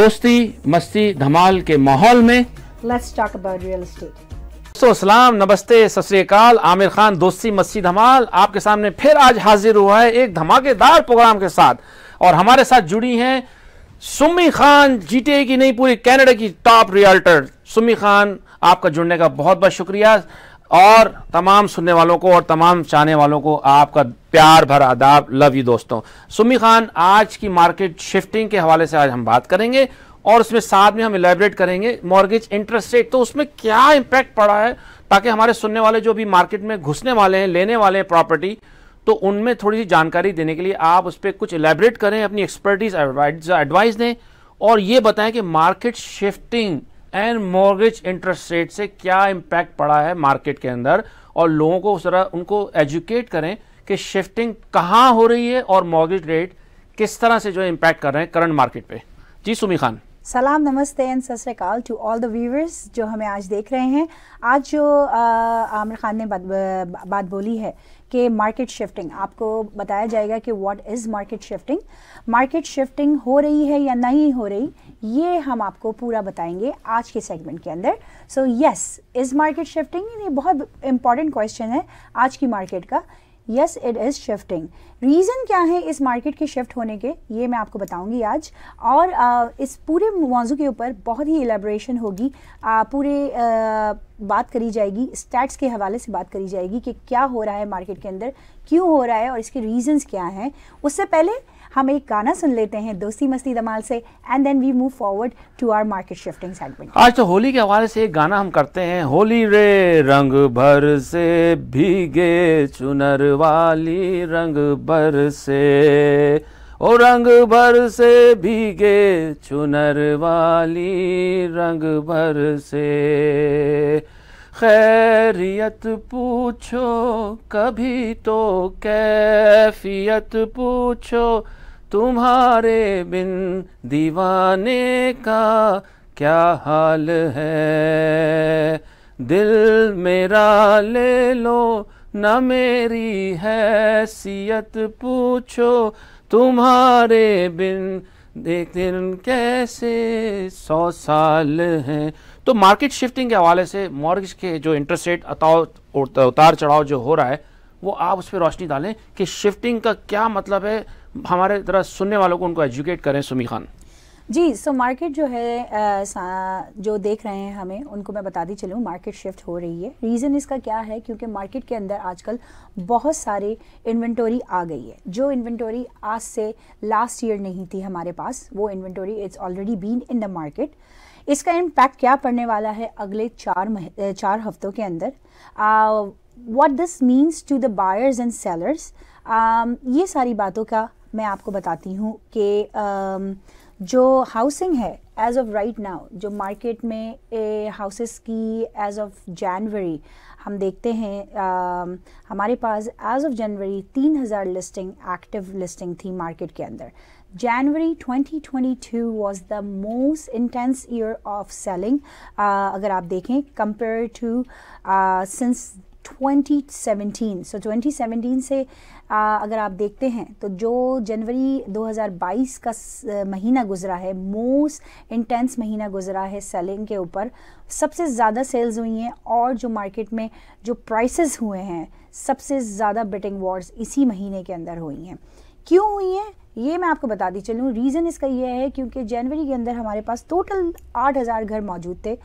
दोस्ती मस्ती धमाल के माहौल में let's talk about real estate दोस्तों सलाम नमस्ते सत आमिर खान दोस्ती मस्जिद धमाल आपके सामने फिर आज हाजिर हुआ है एक धमाकेदार प्रोग्राम के साथ और हमारे साथ जुड़ी हैं सुमी खान जीटीए की नहीं पूरी कनाडा की टॉप रियल्टर सुमी खान आपका जुड़ने का बहुत बहुत शुक्रिया और तमाम सुनने वालों को और तमाम चाहने वालों को आपका प्यार भर आदाब लव यू दोस्तों सुमी खान आज की मार्केट शिफ्टिंग के हवाले से आज हम बात करेंगे और उसमें साथ में हम इलेबरेट करेंगे मॉर्गेज इंटरेस्ट रेट तो उसमें क्या इम्पैक्ट पड़ा है ताकि हमारे सुनने वाले जो भी मार्केट में घुसने वाले हैं लेने वाले हैं प्रॉपर्टी तो उनमें थोड़ी सी जानकारी देने के लिए आप उस पर कुछ इलेबरेट करें अपनी एक्सपर्टीज एडवाइस दें और ये बताएं कि market shifting and mortgage interest rate से क्या इम्पैक्ट पड़ा है मार्केट के अंदर और लोगों को उस तरह उनको एजुकेट करें कि शिफ्टिंग कहाँ हो रही है और मॉर्गेज रेट किस तरह से जो है इम्पैक्ट कर रहे हैं करंट मार्केट पे जी सुमी खान सलाम नमस्ते एंड सत टू ऑल द व्यूवर्स जो हमें आज देख रहे हैं आज जो आमिर ख़ान ने बात, बात बोली है कि मार्केट शिफ्टिंग आपको बताया जाएगा कि what is market shifting market shifting हो रही है या नहीं हो रही ये हम आपको पूरा बताएंगे आज के सेगमेंट के अंदर so yes is market shifting ये बहुत इम्पॉर्टेंट क्वेश्चन है आज की मार्केट का yes it is shifting reason क्या है इस मार्केट के शिफ्ट होने के ये मैं आपको बताऊंगी आज और आ, इस पूरे मौजू के ऊपर बहुत ही एलेबोरेशन होगी आ, पूरे आ, बात करी जाएगी स्टैट्स के हवाले से बात करी जाएगी कि क्या हो रहा है मार्केट के अंदर क्यों हो रहा है और इसके रीजंस क्या हैं उससे पहले हम एक गाना सुन लेते हैं दोस्ती मस्ती दमाल से and then we move forward to our market shifting segment आज तो होली के हवाले से एक गाना हम करते हैं होली रे रंग भर से भीगे चुनर वाली रंग भर से ओ रंग भर से भीगे चुनर वाली रंग भर से खैरियत पूछो कभी तो कैफियत पूछो तुम्हारे बिन दीवाने का क्या हाल है दिल मेरा ले लो न मेरी हैसियत पूछो तुम्हारे बिन देख दिन कैसे सौ साल हैं तो मार्केट शिफ्टिंग के हवाले से मॉर्गेज के जो इंटरेस्ट रेट उतार चढ़ाव जो हो रहा है वो आप उस पर रोशनी डालें कि शिफ्टिंग का क्या मतलब है हमारे तरह सुनने वालों को उनको एजुकेट करें Sumi Khan ji so so market जो है आ, जो देख रहे हैं हमें उनको मैं बताती चलूँ मार्केट शिफ्ट हो रही है रीज़न इसका क्या है क्योंकि मार्केट के अंदर आजकल बहुत सारे इन्वेंटोरी आ गई है जो इन्वेंटोरी आज से लास्ट ईयर नहीं थी हमारे पास वो inventory it's already been in the market इसका इम्पैक्ट क्या पड़ने वाला है अगले चार मह चार हफ्तों के अंदर ah, what this means to the buyers and sellers ये सारी बातों का मैं आपको बताती हूँ कि um, जो हाउसिंग है एज ऑफ राइट नाउ जो मार्केट में हाउसेस की एज ऑफ जनवरी हम देखते हैं uh, हमारे पास as of January 3000 listing active listing थी मार्केट के अंदर January 2022 was the most intense year of selling अगर आप देखें compare to since 2017 so so 2017 से आ, अगर आप देखते हैं तो जो जनवरी 2022 का महीना गुजरा है मोस्ट इंटेंस महीना गुजरा है सेलिंग के ऊपर सबसे ज़्यादा सेल्स हुई हैं और जो मार्केट में जो प्राइसेस हुए हैं सबसे ज़्यादा बिटिंग वॉर्स इसी महीने के अंदर हुई हैं क्यों हुई हैं ये मैं आपको बताती चलूँ रीज़न इसका ये है क्योंकि जनवरी के अंदर हमारे पास टोटल आठ हज़ार घर मौजूद थे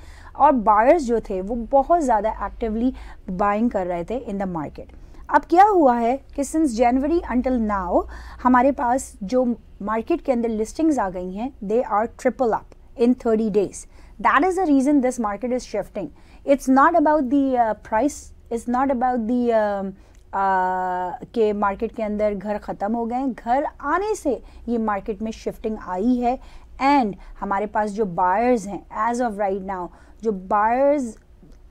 और बायर्स जो थे वो बहुत ज़्यादा एक्टिवली बाइंग कर रहे थे इन द मार्केट अब क्या हुआ है कि सिंस जनवरी अंटिल नाउ हमारे पास जो मार्केट के अंदर लिस्टिंग्स आ गई हैं they are triple up in thirty days that is the reason this market is shifting it's not about the price is not about the के मार्केट के अंदर घर ख़त्म हो गए घर आने से ये मार्केट में शिफ्टिंग आई है एंड हमारे पास जो बायर्स हैं एज ऑफ राइट नाउ जो बायर्स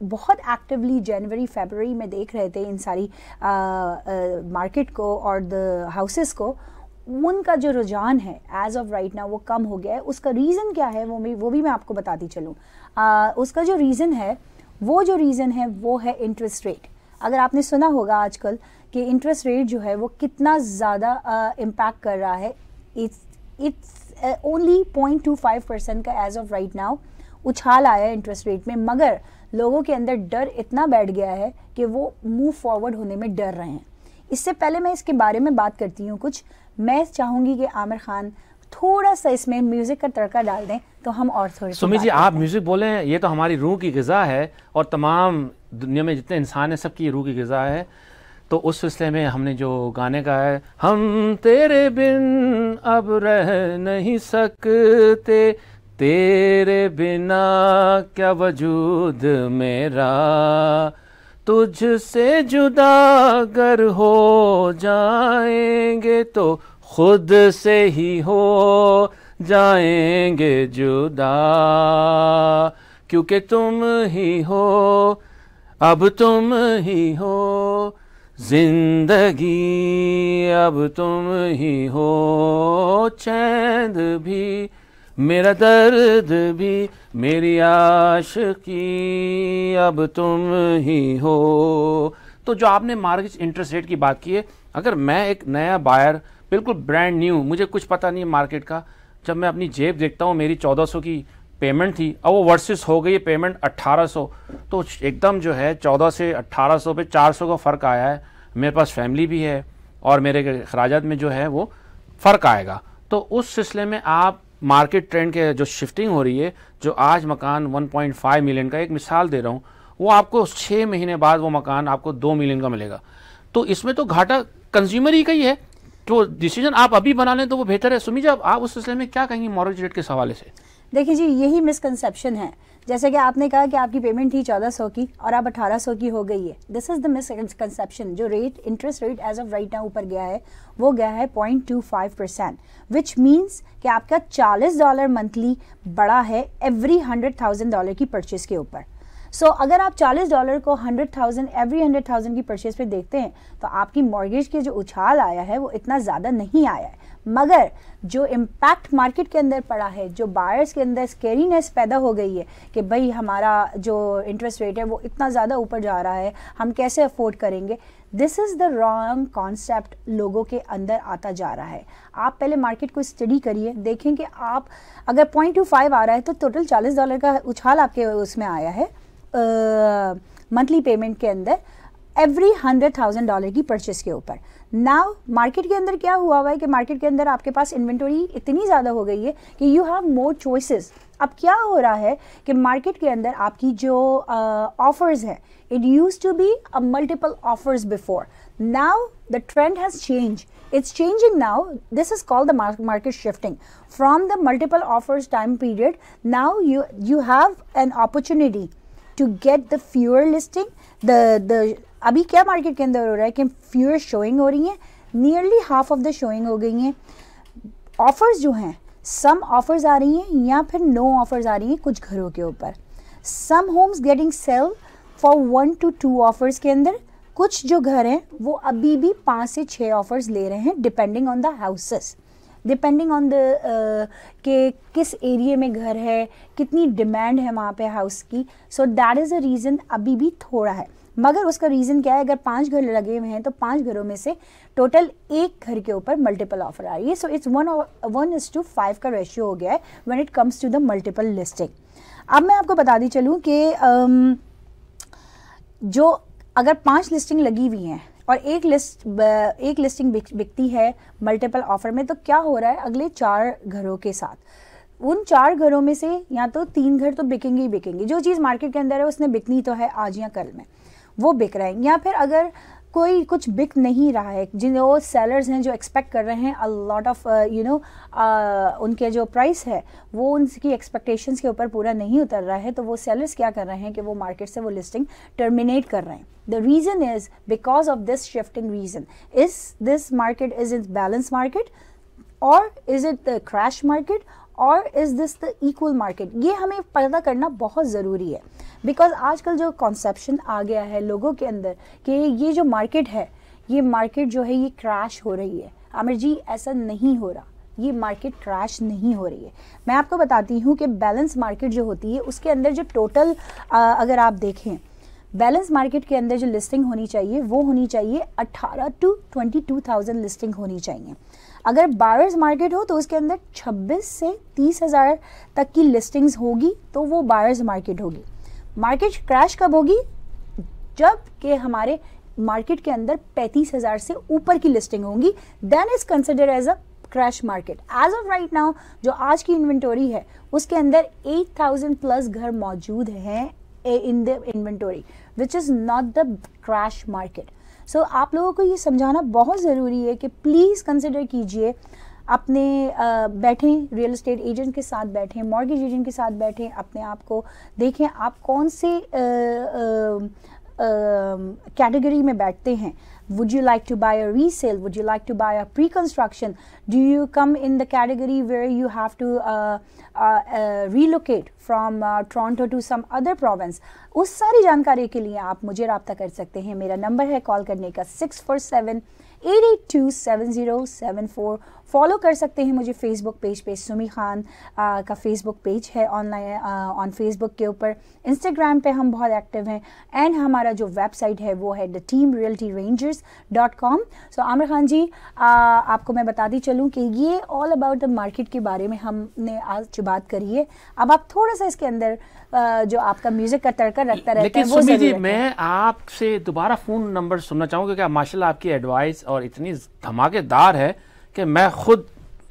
बहुत एक्टिवली जनवरी फेबररी में देख रहे थे इन सारी मार्केट को और द हाउसेस को उनका जो रुझान है एज ऑफ राइट नाउ वो कम हो गया है उसका रीज़न क्या है वो भी वो भी मैं आपको बताती चलूँ उसका जो रीज़न है वो जो रीज़न है वो है इंटरेस्ट रेट अगर आपने सुना होगा आजकल कि इंटरेस्ट रेट जो है वो कितना ज़्यादा इम्पैक्ट कर रहा है it's it's only point two five percent का एज ऑफ राइट नाउ उछाल आया है इंटरेस्ट रेट में मगर लोगों के अंदर डर इतना बैठ गया है कि वो मूव फॉरवर्ड होने में डर रहे हैं इससे पहले मैं इसके बारे में बात करती हूँ कुछ मैं चाहूँगी कि आमिर खान थोड़ा सा इसमें म्यूजिक का तड़का डाल दें तो हम और थोड़ी सुमी जी आप म्यूजिक बोले ये तो हमारी रूह की गजा है और तमाम दुनिया में जितने इंसान हैं सबकी रूह की गज़ा है तो उस सिलसिले में हमने जो गाने गाए है हम तेरे बिन अब रह नहीं सकते तेरे बिना क्या वजूद मेरा तुझसे जुदा अगर हो जाएंगे तो खुद से ही हो जाएंगे जुदा क्योंकि तुम ही हो अब तुम ही हो जिंदगी अब तुम ही हो चैद भी मेरा दर्द भी मेरी आश की अब तुम ही हो तो जो आपने मार्केट इंटरेस्ट रेट की बात की है अगर मैं एक नया बायर बिल्कुल ब्रांड न्यू मुझे कुछ पता नहीं है मार्केट का जब मैं अपनी जेब देखता हूँ मेरी 1400 की पेमेंट थी अब वो वर्सेस हो गई है पेमेंट 1800 तो एकदम जो है 14 से 1800 पे 400 का फ़र्क आया है मेरे पास फैमिली भी है और मेरे अखराज में जो है वो फ़र्क आएगा तो उस सिलसिले में आप मार्केट ट्रेंड के जो शिफ्टिंग हो रही है जो आज मकान 1.5 मिलियन का एक मिसाल दे रहा हूँ वो आपको छः महीने बाद वो मकान आपको दो मिलियन का मिलेगा तो इसमें तो घाटा कंज्यूमर ही का ही है तो डिसीजन आप अभी बना लें तो वो बेहतर है सुमी जब आप उस सिलसिले में क्या कहेंगे मॉरल रेट के हवाले से देखिए जी यही मिसकनसेप्शन है जैसे कि आपने कहा कि आपकी पेमेंट थी चौदह सौ की और अब अठारह सौ की हो गई है दिस इज़ द मिसकनसेप्शन जो rate interest rate as of right now ऊपर गया है वो गया है point two five percent which means कि आपका चालीस डॉलर मंथली बड़ा है एवरी हंड्रेड थाउजेंड डॉलर की परचेज़ के ऊपर सो so, अगर आप 40 डॉलर को 100,000 एवरी 100,000 की परचेज पे देखते हैं तो आपकी मॉर्गेज के जो उछाल आया है वो इतना ज़्यादा नहीं आया है मगर जो इम्पैक्ट मार्केट के अंदर पड़ा है जो बायर्स के अंदर स्केरीनेस पैदा हो गई है कि भाई हमारा जो इंटरेस्ट रेट है वो इतना ज़्यादा ऊपर जा रहा है हम कैसे अफोर्ड करेंगे this is the wrong concept लोगों के अंदर आता जा रहा है आप पहले मार्केट को स्टडी करिए देखें कि आप अगर पॉइंट टू फाइव आ रहा है तो टोटल चालीस डॉलर का उछाल आपके उसमें आया है मंथली पेमेंट के अंदर एवरी हंड्रेड थाउजेंड डॉलर की परचेस के ऊपर नाव मार्केट के अंदर क्या हुआ हुआ है कि मार्केट के अंदर आपके पास इन्वेंटरी इतनी ज़्यादा हो गई है कि यू हैव मोर चॉइसेस अब क्या हो रहा है कि मार्केट के अंदर आपकी जो ऑफर्स uh, हैं it use to be a multiple offers before now the trend has change it's changing now this is called the market shifting from the multiple offers time period now you you have an opportunity to get the fewer listing the the अभी क्या market के अंदर हो रहा है कि fewer showing हो रही हैं nearly half of the showing हो गई हैं ऑफ़र्स जो हैं सम ऑफ़र्स आ रही हैं या फिर नो ऑफ़र्स आ रही हैं कुछ घरों के ऊपर some homes getting sell for one two two offers के अंदर कुछ जो घर हैं वो अभी भी पाँच से छः ऑफ़र्स ले रहे हैं depending on the houses depending on the के किस एरिए में घर है कितनी डिमांड है वहाँ पे हाउस की so that is a reason अभी भी थोड़ा है मगर उसका रीज़न क्या है अगर पांच घर लगे हुए हैं तो पांच घरों में से टोटल एक घर के ऊपर मल्टीपल ऑफर आ रही है so it's one one is two five का रेशियो हो गया है when it comes to the multiple listing अब मैं आपको बता दी चलूँ कि um, जो अगर पांच लिस्टिंग लगी हुई हैं और एक लिस्ट uh, एक लिस्टिंग बिकती है मल्टीपल ऑफर में तो क्या हो रहा है अगले चार घरों के साथ उन चार घरों में से या तो तीन घर तो बिकेंगे ही बिकेंगे जो चीज़ मार्केट के अंदर है उसने बिकनी तो है आज या कल में वो बिक रहे हैं या फिर अगर कोई कुछ बिक नहीं रहा है जिन वो सेलर्स हैं जो एक्सपेक्ट कर रहे हैं a lot of you know उनके जो प्राइस है वो उनकी एक्सपेक्टेशंस के ऊपर पूरा नहीं उतर रहा है तो वो सेलर्स क्या कर रहे हैं कि वो मार्केट से वो लिस्टिंग टर्मिनेट कर रहे हैं the reason is because of this shifting reason is this market is is balance market और is it the crash market और is this the equal market ये हमें पता करना बहुत ज़रूरी है बिकॉज आजकल जो कॉन्सेप्शन आ गया है लोगों के अंदर कि ये जो मार्केट है ये मार्केट जो है ये क्रैश हो रही है आमिर जी ऐसा नहीं हो रहा ये मार्केट क्रैश नहीं हो रही है मैं आपको बताती हूँ कि बैलेंस मार्केट जो होती है उसके अंदर जो टोटल अगर आप देखें बैलेंस मार्केट के अंदर जो लिस्टिंग होनी चाहिए वो होनी चाहिए 18 टू 22,000 लिस्टिंग होनी चाहिए अगर बायर्स मार्केट हो तो उसके अंदर 26 से तीस हज़ार तक की लिस्टिंग्स होगी तो वो बायर्स मार्केट होगी मार्केट क्रैश कब होगी जब के हमारे मार्केट के अंदर पैंतीस हज़ार से ऊपर की लिस्टिंग होंगी then is consider as a crash market as of right now जो आज की इन्वेंटोरी है उसके अंदर 8000 प्लस घर मौजूद हैं in the inventory which is not the crash market so so, आप लोगों को ये समझाना बहुत ज़रूरी है कि प्लीज़ कंसिडर कीजिए अपने बैठें रियल इस्टेट एजेंट के साथ बैठें मॉर्गेज एजेंट के साथ बैठें अपने आप को देखें आप कौन से कैटेगरी में बैठते हैं would you like to buy a resale would you like to buy a pre-construction do you come in the category where you have to uh, uh, uh, relocate from Toronto to some other province उस सारी जानकारी के लिए आप मुझे रबता कर सकते हैं मेरा नंबर है कॉल करने का six four seven eight eight two seven zero seven four follow कर सकते हैं मुझे फेसबुक पेज पे सुमी खान आ, का फेसबुक पेज है ऑनलाइन ऑन फेसबुक के ऊपर इंस्टाग्राम पे हम बहुत एक्टिव हैं एंड हमारा जो वेबसाइट है वो है the team Realty Rangers dot com so Aamir Khan ji आ, आपको मैं बताती चलूँ कि ये ऑल अबाउट द मार्केट के बारे में हमने आज बात करी है अब आप थोड़ा थोड़ा सा इसके अंदर जो आपका म्यूजिक का तड़का रखता रहता लेकिन है लेकिन जी मैं आपसे दोबारा फोन नंबर सुनना चाहूंगा क्योंकि माशाल्लाह आपकी एडवाइस और इतनी धमाकेदार है कि मैं खुद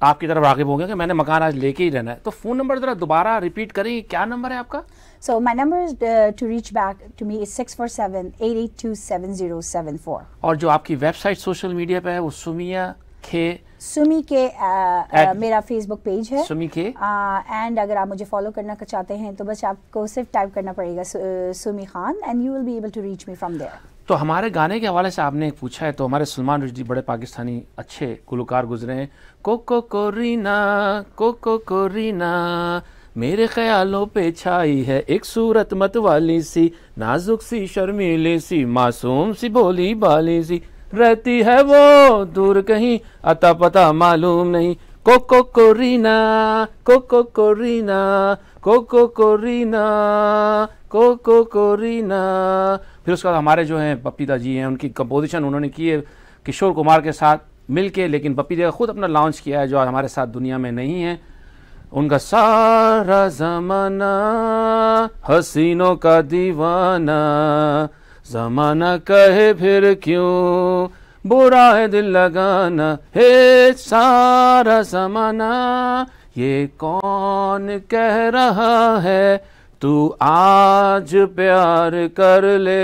आपकी तरफ रागिब हो गया कि मैंने मकान आज लेके ही रहना है तो फ़ोन नंबर ज़रा दोबारा रिपीट करें क्या नंबर है आपका so my number is to reach back to me is six four seven eight eight two seven zero seven four और जो आपकी वेबसाइट सोशल मीडिया पे है वो सुमिया खे सुमी के आ, आ, मेरा फेसबुक पेज है सुमी के एंड अगर आप मुझे फॉलो करना चाहते हैं तो बस आपको सिर्फ टाइप करना पड़ेगा सु, Sumi Khan and you will be able to reach me from there तो हमारे गाने के हवाले से आपने एक पूछा है तो हमारे सलमान रुशदी बड़े पाकिस्तानी अच्छे गुलकार गुजरे हैं कोको कोरीना कोको कोरीना मेरे ख्यालों पे छाई है एक सूरत मत वाली सी नाजुक सी शर्मीली सी मासूम सी बोली बाली सी रहती है वो दूर कहीं अता पता मालूम नहीं कोको कोरीना कोको कोरीना कोको कोरीना कोको कोरीना फिर उसके बाद हमारे जो हैं पपीता जी हैं उनकी कंपोजिशन उन्होंने की है किशोर कुमार के साथ मिलके लेकिन पपीता खुद अपना लॉन्च किया है जो हमारे साथ दुनिया में नहीं है उनका सारा जमाना हसीनों का दीवाना जमाना कहे फिर क्यों बुरा है दिल लगाना हे सारा जमाना ये कौन कह रहा है तू आज प्यार कर ले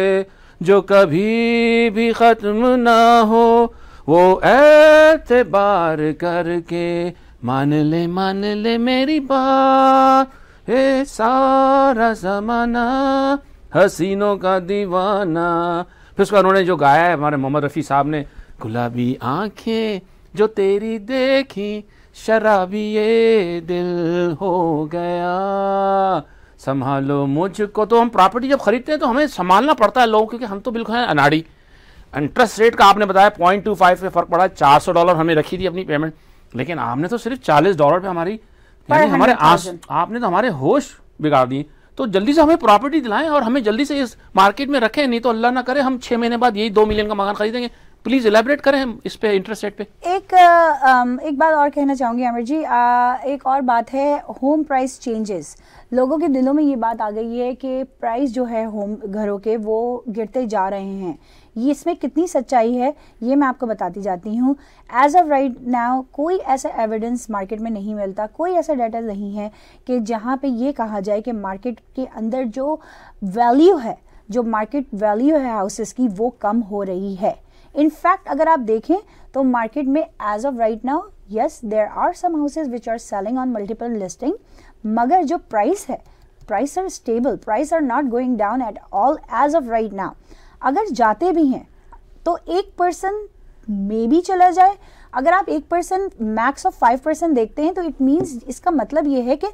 जो कभी भी ख़त्म ना हो वो ऐतबार करके मान ले मान ले मेरी बात हे सारा जमाना हसीनों का दीवाना फिर उसका उन्होंने जो गाया है हमारे मोहम्मद रफ़ी साहब ने गुलाबी आंखें जो तेरी देखी शराबी ये दिल हो गया संभालो मुझको तो हम प्रॉपर्टी जब खरीदते हैं तो हमें संभालना पड़ता है लोगों क्योंकि हम तो बिल्कुल हैं अनाड़ी इंटरेस्ट रेट का आपने बताया पॉइंट टू फाइव पे फर्क पड़ा चार सौ डॉलर हमें रखी थी अपनी पेमेंट लेकिन आपने तो सिर्फ चालीस डॉलर पे हमारी हमारे आंस आपने तो हमारे होश बिगाड़ दिए तो जल्दी से हमें प्रॉपर्टी दिलाएं और हमें जल्दी से इस मार्केट में रखें नहीं तो अल्लाह ना करे हम छः महीने बाद यही दो मिलियन का मकान खरीदेंगे प्लीज इलेबरेट करें हम इस पे इंटरेस्ट रेट पे एक एक बात और कहना चाहूंगी अमर जी आ, एक और बात है होम प्राइस चेंजेस लोगों के दिलों में ये बात आ गई है कि प्राइस जो है होम घरों के वो गिरते जा रहे हैं ये इसमें कितनी सच्चाई है ये मैं आपको बताती जाती हूँ एज ऑफ राइट नाउ कोई ऐसा एविडेंस मार्केट में नहीं मिलता कोई ऐसा डाटा नहीं है कि जहाँ पे ये कहा जाए कि मार्केट के अंदर जो वैल्यू है जो मार्केट वैल्यू है हाउसेस की वो कम हो रही है इनफैक्ट अगर आप देखें तो मार्केट में as of right now yes there are some houses which are selling on multiple listing मगर जो प्राइस है price are stable price are not going down at all as of right now अगर जाते भी हैं तो एक पर्सन मे भी चला जाए अगर आप एक person max of five percent देखते हैं तो इट मीन्स इसका मतलब ये है कि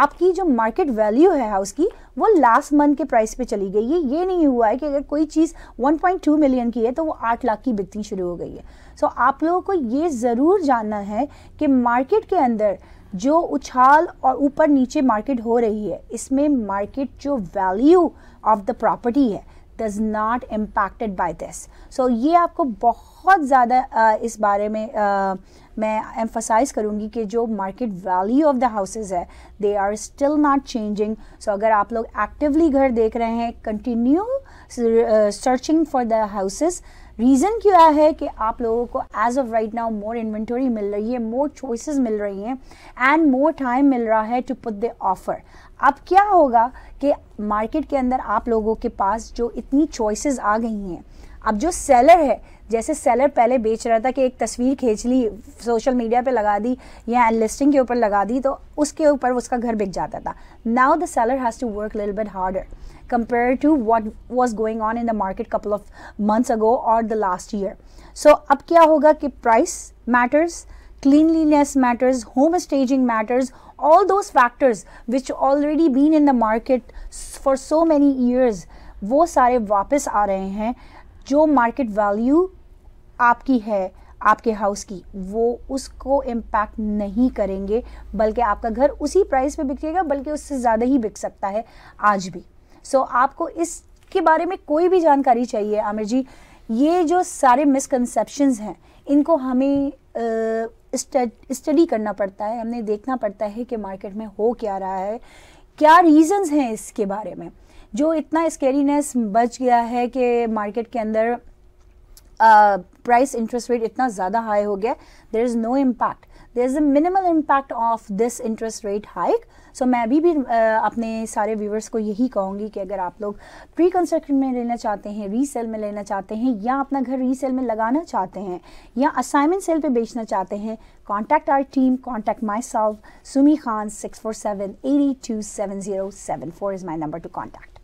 आपकी जो मार्केट वैल्यू है हाउस की वो लास्ट मंथ के प्राइस पे चली गई है ये नहीं हुआ है कि अगर कोई चीज़ 1.2 मिलियन की है तो वो 8 लाख की बिकनी शुरू हो गई है सो so, आप लोगों को ये ज़रूर जानना है कि मार्केट के अंदर जो उछाल और ऊपर नीचे मार्केट हो रही है इसमें मार्केट जो वैल्यू ऑफ द प्रॉपर्टी है does not impacted by this so ये आपको बहुत ज़्यादा इस बारे में आ, मैं एम्फसाइज करूँगी कि जो market value of the houses है they are still not changing so अगर आप लोग एक्टिवली घर देख रहे हैं continue searching for the houses reason क्या है कि आप लोगों को as of right now more inventory मिल रही है मोर चॉइसेस मिल रही हैं एंड मोर टाइम मिल रहा है टू पुट द ऑफर अब क्या होगा कि मार्केट के अंदर आप लोगों के पास जो इतनी चॉइसेस आ गई हैं अब जो सेलर है जैसे सेलर पहले बेच रहा था कि एक तस्वीर खींच ली सोशल मीडिया पे लगा दी या लिस्टिंग के ऊपर लगा दी तो उसके ऊपर उसका घर बिक जाता था now the seller has to work lil bit harder compare to what was going on in the market couple of months ago और द लास्ट ईयर सो अब क्या होगा कि price matters cleanliness matters home staging matters all those factors which already been in the market for so many years वो सारे वापस आ रहे हैं जो मार्केट वैल्यू आपकी है आपके हाउस की वो उसको इम्पैक्ट नहीं करेंगे बल्कि आपका घर उसी प्राइस पे बिकेगा बल्कि उससे ज़्यादा ही बिक सकता है आज भी सो so, आपको इसके बारे में कोई भी जानकारी चाहिए आमिर जी ये जो सारे मिसकनसेप्शंस हैं इनको हमें आ, स्टडी करना पड़ता है हमने देखना पड़ता है कि मार्केट में हो क्या रहा है क्या रीज़न्स हैं इसके बारे में जो इतना स्केरीनेस बच गया है कि मार्केट के अंदर प्राइस इंटरेस्ट रेट इतना ज़्यादा हाई हो गया there is no impact there is a minimal impact of this interest rate hike so मैं अभी भी आ, अपने सारे व्यूवर्स को यही कहूँगी कि अगर आप लोग प्री कंस्ट्रक्शन में लेना चाहते हैं रीसेल में लेना चाहते हैं या अपना घर रीसेल में लगाना चाहते हैं या असाइनमेंट सेल पे बेचना चाहते हैं contact our team contact myself Sumi Khan six four seven eight eight two seven zero seven four is my number to contact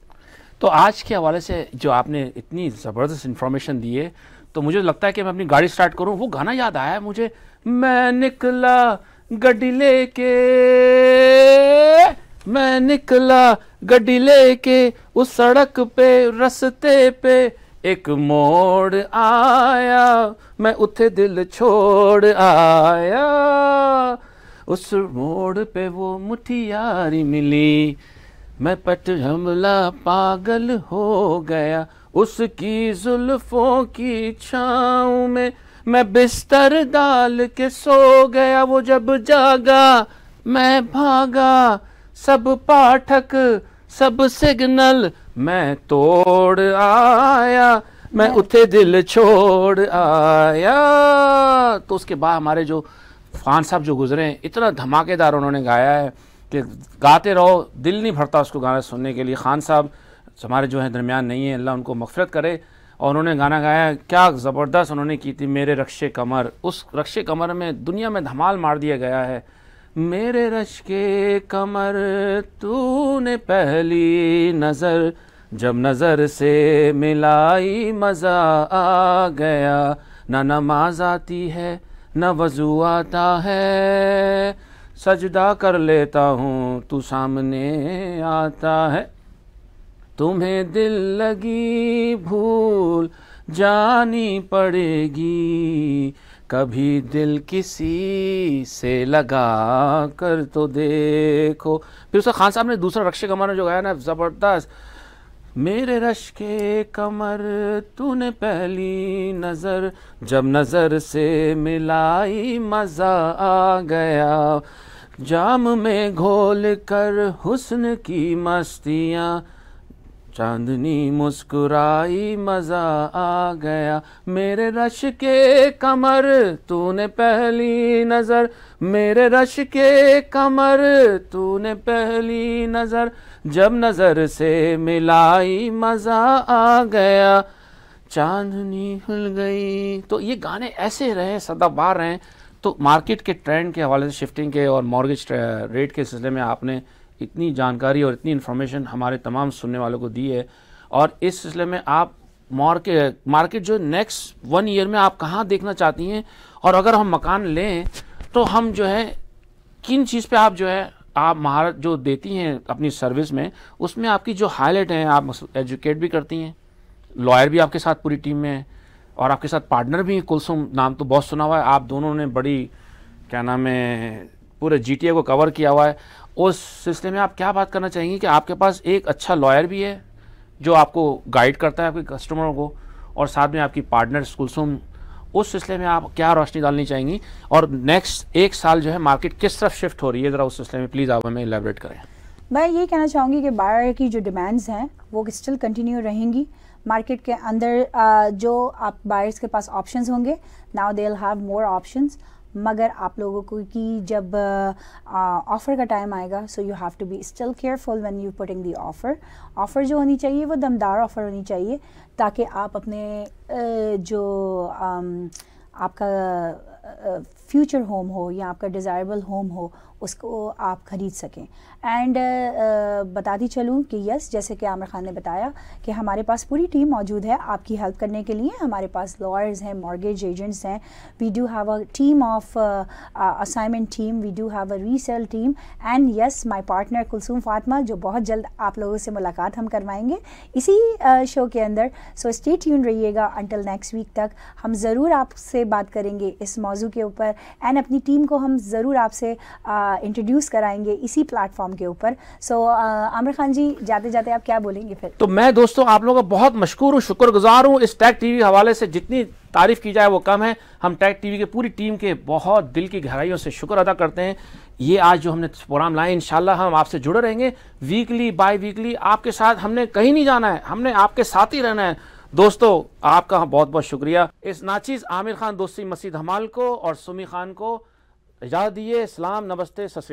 तो आज के हवाले से जो आपने इतनी ज़बरदस्त इन्फॉर्मेशन दी है तो मुझे लगता है कि मैं अपनी गाड़ी स्टार्ट करूँ वो गाना याद आया है मुझे मैं निकला गड्डी लेके मैं निकला गड्डी लेके उस सड़क पे रस्ते पे एक मोड़ आया मैं उथे दिल छोड़ आया उस मोड़ पे वो मुठियारी मिली मैं पट हमला पागल हो गया उसकी जुल्फों की छाँव में मैं बिस्तर डाल के सो गया वो जब जागा मैं भागा सब पाठक सब सिग्नल मैं तोड़ आया मैं उठे दिल छोड़ आया तो उसके बाद हमारे जो खान साहब जो गुजरे हैं इतना धमाकेदार उन्होंने गाया है कि गाते रहो दिल नहीं भरता उसको गाना सुनने के लिए खान साहब हमारे जो हैं दरमियान नहीं है अल्लाह उनको मफफरत करे और उन्होंने गाना गाया क्या ज़बरदस्त उन्होंने की थी मेरे रक्षे कमर उस रक्षे कमर में दुनिया में धमाल मार दिया गया है मेरे रश के कमर तूने पहली नज़र जब नज़र से मिलाई मज़ा आ गया ना नमाज आती है न वजू आता है सजदा कर लेता हूँ तू सामने आता है तुम्हें दिल लगी भूल जानी पड़ेगी कभी दिल किसी से लगा कर तो देखो फिर उसका खान साहब ने दूसरा रक्ष कमर जो गाया ना ज़बरदस्त मेरे रश के कमर तूने पहली नज़र जब नज़र से मिलाई मज़ा आ गया जाम में घोल कर हुस्न की मस्तियाँ चांदनी मुस्कुराई मज़ा आ गया मेरे रश के कमर तूने पहली नज़र मेरे रश के कमर तूने पहली नज़र जब नज़र से मिलाई मज़ा आ गया चांदनी हिल गई तो ये गाने ऐसे रहे सदाबार रहे तो मार्केट के ट्रेंड के हवाले से शिफ्टिंग के और मॉर्गेज रेट के सिलसिले में आपने इतनी जानकारी और इतनी इन्फॉर्मेशन हमारे तमाम सुनने वालों को दी है और इस सिलसिले में आप मार्केट मार्केट जो नेक्स्ट वन ईयर में आप कहाँ देखना चाहती हैं और अगर हम मकान लें तो हम जो है किन चीज़ पे आप जो है आप महारत जो देती हैं अपनी सर्विस में उसमें आपकी जो हाईलाइट हैं आप एजुकेट भी करती हैं लॉयर भी आपके साथ पूरी टीम में है और आपके साथ पार्टनर भी कुलसुम नाम तो बहुत सुना हुआ है आप दोनों ने बड़ी क्या नाम है पूरे जी को कवर किया हुआ है उस सिलसिले में आप क्या बात करना चाहेंगे कि आपके पास एक अच्छा लॉयर भी है जो आपको गाइड करता है आपके कस्टमरों को और साथ में आपकी पार्टनर कुलसुम उस सिलसिले में आप क्या रोशनी डालनी चाहेंगी और नेक्स्ट एक साल जो है मार्केट किस तरफ शिफ्ट हो रही है ज़रा उस सिलसिले में प्लीज़ आप हमें एलेबरेट करें मैं ये कहना चाहूँगी कि बायर की जो डिमांड्स हैं वो स्टिल कंटिन्यू रहेंगी मार्केट के अंदर जो आप बायर्स के पास ऑप्शंस होंगे now they have more options मगर आप लोगों को कि जब ऑफ़र का टाइम आएगा so you have to be still careful when you putting the offer offer जो होनी चाहिए वो दमदार ऑफ़र होनी चाहिए ताकि आप अपने जो आपका फ्यूचर होम हो या आपका डिज़ायरेबल होम हो उसको आप ख़रीद सकें एंड uh, uh, बताती चलूँ कि यस जैसे कि आमिर खान ने बताया कि हमारे पास पूरी टीम मौजूद है आपकी हेल्प करने के लिए हमारे पास लॉयर्स हैं मॉर्गेज एजेंट्स हैं we do have a team of assignment team we do have a resale team and yes my partner Kulsoom Fatma जो बहुत जल्द आप लोगों से मुलाकात हम करवाएंगे इसी uh, शो के अंदर सो स्टे ट्यून रहिएगा अंटिल नेक्स्ट वीक तक हम ज़रूर आपसे बात करेंगे इस मौजू के ऊपर एंड अपनी टीम को हम ज़रूर आपसे इंट्रोड्यूस uh, कराएंगे इसी प्लेटफॉर्म के ऊपर सो uh, आमिर खान जी जाते जाते आप क्या बोलेंगे फिर तो मैं दोस्तों आप लोगों का बहुत मशहूर हूँ शुक्रगुजार हूँ इस टैग टीवी हवाले से जितनी तारीफ की जाए वो कम है हम टैग टीवी के पूरी टीम के बहुत दिल की गहराइयों से शुक्र अदा करते हैं ये आज जो हमने प्रोग्राम लाए इन हम आपसे जुड़े रहेंगे वीकली बाई वीकली आपके साथ हमने कहीं नहीं जाना है हमने आपके साथ ही रहना है दोस्तों आपका बहुत बहुत शुक्रिया इस नाचीज आमिर खान दोस्ती मसीद हमाल को और सुमी खान को इजाज़त दिए इस्लाम नमस्ते सत